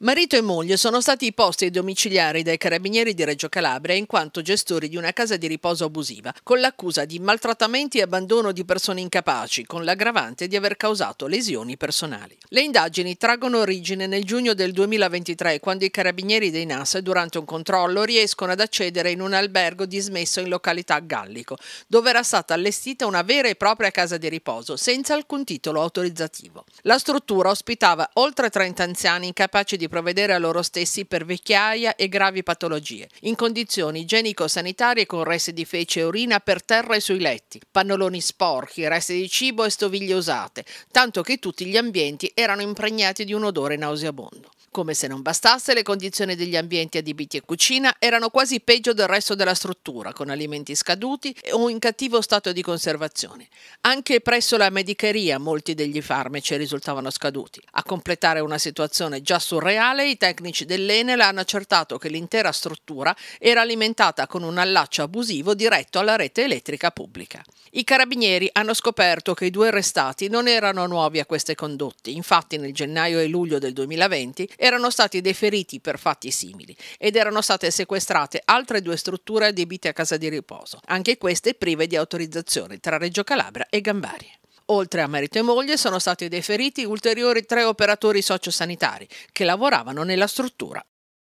Marito e moglie sono stati posti ai domiciliari dai carabinieri di Reggio Calabria in quanto gestori di una casa di riposo abusiva, con l'accusa di maltrattamenti e abbandono di persone incapaci, con l'aggravante di aver causato lesioni personali. Le indagini traggono origine nel giugno del 2023, quando i carabinieri dei NAS, durante un controllo, riescono ad accedere in un albergo dismesso in località Gallico, dove era stata allestita una vera e propria casa di riposo, senza alcun titolo autorizzativo. La struttura ospitava oltre 30 anziani incapaci di di provvedere a loro stessi per vecchiaia e gravi patologie, in condizioni igienico-sanitarie con resti di fece e urina per terra e sui letti, pannoloni sporchi, resti di cibo e stoviglie usate, tanto che tutti gli ambienti erano impregnati di un odore nauseabondo. Come se non bastasse, le condizioni degli ambienti adibiti e cucina erano quasi peggio del resto della struttura, con alimenti scaduti o in cattivo stato di conservazione. Anche presso la medicheria molti degli farmaci risultavano scaduti, a completare una situazione già surreale reale, i tecnici dell'Enel hanno accertato che l'intera struttura era alimentata con un allaccio abusivo diretto alla rete elettrica pubblica. I carabinieri hanno scoperto che i due arrestati non erano nuovi a queste condotte, infatti nel gennaio e luglio del 2020 erano stati deferiti per fatti simili ed erano state sequestrate altre due strutture adibite a casa di riposo, anche queste prive di autorizzazione tra Reggio Calabria e Gambaria. Oltre a marito e moglie sono stati deferiti ulteriori tre operatori sociosanitari che lavoravano nella struttura.